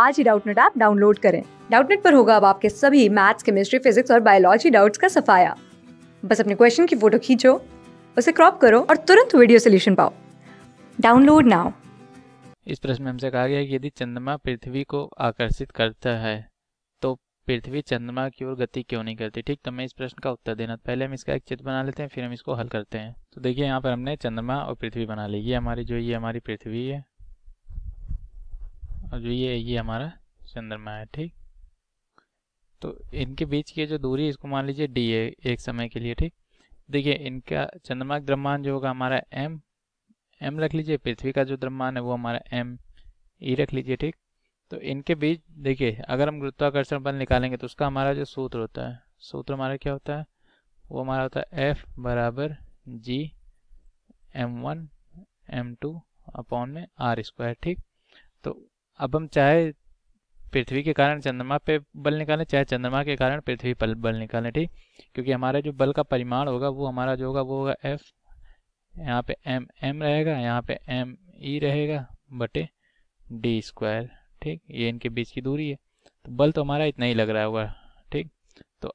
आज ही Doubtnut app download करें डाउटनेट पर होगा अब आपके सभी मैथ्स केमिस्ट्री फिजिक्स और बायोलॉजी डाउट्स का सफाया बस अपने क्वेश्चन की फोटो खींचो उसे क्रॉप करो और तुरंत वीडियो सोल्यूशन पाओ डाउनलोड नाउ इस प्रश्न में हमसे कहा गया कि यदि चंद्रमा पृथ्वी को आकर्षित करता है तो पृथ्वी चंद्रमा की ओर गति क्यों नहीं करती ठीक तो मैं इस प्रश्न का उत्तर देना पहले हम इसका एक चित्र बना लेते हैं फिर हम इसको हल करते हैं तो देखिए यहाँ पर हमने चंद्रमा और पृथ्वी बना ली ये हमारी जो ये हमारी पृथ्वी है और जो ये ये हमारा चंद्रमा है ठीक तो इनके बीच की जो दूरी है इसको मान लीजिए डी है एक समय के लिए ठीक देखिए इनका चंद्रमा का द्रव्यमान जो होगा हमारा एम एम रख लीजिए पृथ्वी का जो द्रव्यमान है वो हमारा एम ई e रख लीजिए ठीक तो इनके बीच देखिए अगर हम गुरुत्वाकर्षण बल निकालेंगे तो उसका हमारा जो सूत्र होता है सूत्र हमारा क्या होता है वो हमारा होता है एफ बराबर G M one M two upon में आर स्क्वायर ठीक तो अब हम चाहे पृथ्वी के कारण चंद्रमा पे बल निकालें चाहे चंद्रमा के कारण पृथ्वी पर बल निकालें ठीक क्योंकि हमारे जो बल का परिमाण होगा वो हमारा जो होगा वो होगा एफ यहाँ पे एम एम रहेगा यहाँ पे एम ई e रहेगा बटे डी स्क्वायर ठीक ये इनके बीच की दूरी है तो बल तो हमारा इतना ही लग रहा होगा ठीक तो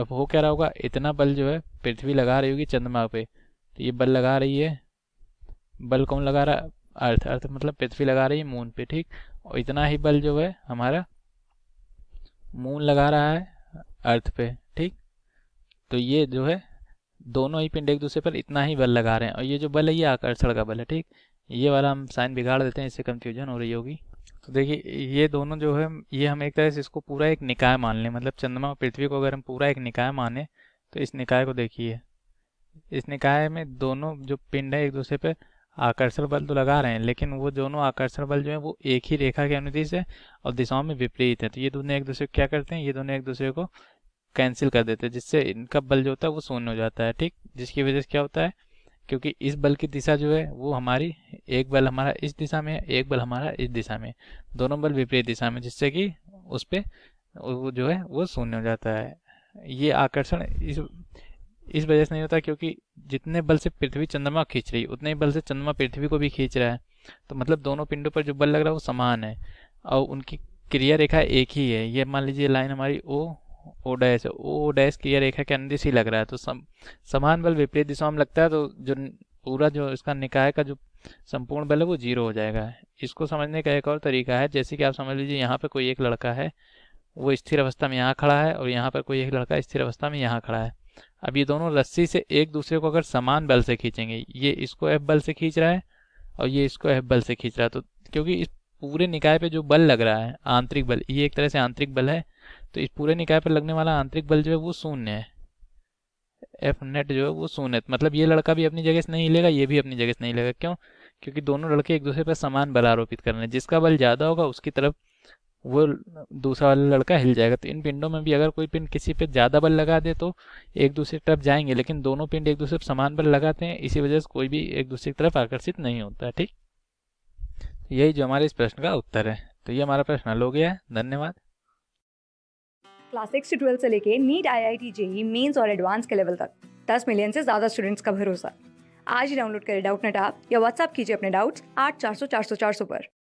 अब हो क्या रहा होगा इतना बल जो है पृथ्वी लगा रही होगी चंद्रमा पे तो ये बल लगा रही है बल कौन लगा रहा अर्थ अर्थ मतलब पृथ्वी लगा रही है मून पे ठीक और इतना ही बल जो है हमारा मून लगा रहा है अर्थ पे ठीक तो ये जो है दोनों ही पिंड एक दूसरे पर इतना ही बल लगा रहे हैं और ये जो बल है ये आकर्षण का बल है ठीक ये वाला हम साइन बिगाड़ देते हैं इससे कंफ्यूजन हो रही होगी तो देखिए ये दोनों जो है ये हम एक तरह से इसको पूरा एक निकाय मान लें मतलब चंद्रमा और पृथ्वी को अगर हम पूरा एक निकाय माने तो इस निकाय को देखिए इस निकाय में दोनों जो पिंड है एक दूसरे पर आकर्षण बल तो लगा रहे हैं लेकिन वो दोनों आकर्षण बल जो है वो एक ही रेखा के अनुदेश है और दिशाओं में विपरीत है तो ये दोनों एक दूसरे को क्या करते हैं ये दोनों एक दूसरे को कैंसिल कर देते हैं जिससे इनका बल जो होता है वो शून्य हो जाता है ठीक जिसकी वजह से क्या होता है क्योंकि इस बल की दिशा जो है वो हमारी एक बल हमारा इस दिशा में है एक बल हमारा इस दिशा में दोनों बल विपरीत दिशा में जिससे कि उस पर जो है वो शून्य हो जाता है ये आकर्षण इस इस वजह से नहीं होता क्योंकि जितने बल से पृथ्वी चंद्रमा खींच रही उतने ही बल से चंद्रमा पृथ्वी को भी खींच रहा है तो मतलब दोनों पिंडों पर जो बल लग रहा है वो समान है और उनकी क्रिया रेखा एक ही है ये मान लीजिए लाइन हमारी ओ ओ डैश है ओ डैश क्रिया रेखा के अंदर ही लग रहा है तो सम, समान बल विपरीत दिशा में लगता है तो जो पूरा जो इसका निकाय का जो संपूर्ण बल है वो जीरो हो जाएगा इसको समझने का एक और तरीका है जैसे कि आप समझ लीजिए यहाँ पर कोई एक लड़का है वो स्थिर अवस्था में यहाँ खड़ा है और यहाँ पर कोई एक लड़का स्थिर अवस्था में यहाँ खड़ा है अब ये दोनों रस्सी से एक दूसरे को अगर समान बल से खींचेंगे ये इसको एफ बल से खींच रहा है और ये इसको एफ बल से खींच रहा है तो क्योंकि इस पूरे निकाय पे जो बल लग रहा है आंतरिक बल ये एक तरह से आंतरिक बल है तो इस पूरे निकाय पर लगने वाला आंतरिक बल जो है वो शून्य है एफ नेट जो है वो शून्य मतलब ये लड़का भी अपनी जगह से नहीं लेगा ये भी अपनी जगह से नहीं लेगा क्यों क्योंकि दोनों लड़के एक दूसरे पर समान बल आरोपित कर रहे हैं जिसका बल ज़्यादा होगा उसकी तरफ वो दूसरा वाला लड़का हिल जाएगा तो इन पिंडों में भी अगर कोई पिंड किसी पे ज़्यादा बल लगा दे तो एक दूसरे की तरफ जाएंगे लेकिन दोनों पिंड एक दूसरे पर समान बल लगाते हैं इसी वजह से कोई भी एक दूसरे की तरफ आकर्षित नहीं होता ठीक तो यही जो हमारे इस प्रश्न का उत्तर है तो ये हमारा प्रश्न हल हो गया है धन्यवाद क्लास सिक्स से ट्वेल्थ से लेके NEET I I T JEE mains और एडवांस के लेवल तक दस मिलियन से ज़्यादा स्टूडेंट्स का भरोसा आज ही डाउनलोड करें डाउट नेट आप या व्हाट्सअप कीजिए अपने डाउट्स आठ चार सौ चार सौ चार सौ पर